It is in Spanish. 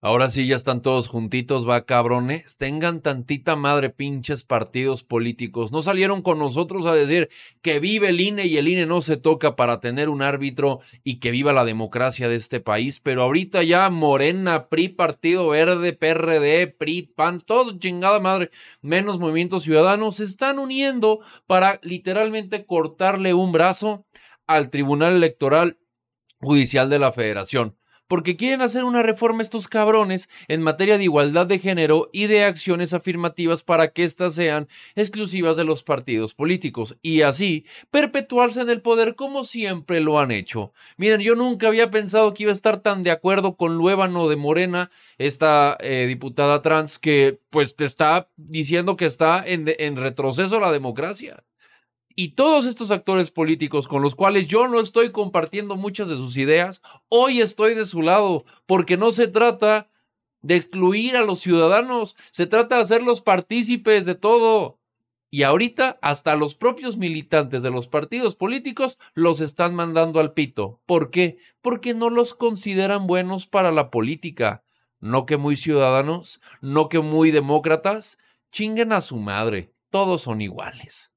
Ahora sí ya están todos juntitos, va cabrones. Tengan tantita madre pinches partidos políticos. No salieron con nosotros a decir que vive el INE y el INE no se toca para tener un árbitro y que viva la democracia de este país. Pero ahorita ya Morena, PRI, Partido Verde, PRD, PRI, PAN, todo chingada madre, menos movimientos ciudadanos, se están uniendo para literalmente cortarle un brazo al Tribunal Electoral Judicial de la Federación porque quieren hacer una reforma estos cabrones en materia de igualdad de género y de acciones afirmativas para que éstas sean exclusivas de los partidos políticos y así perpetuarse en el poder como siempre lo han hecho. Miren, yo nunca había pensado que iba a estar tan de acuerdo con Luébano de Morena, esta eh, diputada trans que pues te está diciendo que está en, en retroceso la democracia. Y todos estos actores políticos con los cuales yo no estoy compartiendo muchas de sus ideas, hoy estoy de su lado, porque no se trata de excluir a los ciudadanos, se trata de hacerlos partícipes de todo. Y ahorita hasta los propios militantes de los partidos políticos los están mandando al pito. ¿Por qué? Porque no los consideran buenos para la política. No que muy ciudadanos, no que muy demócratas. Chinguen a su madre, todos son iguales.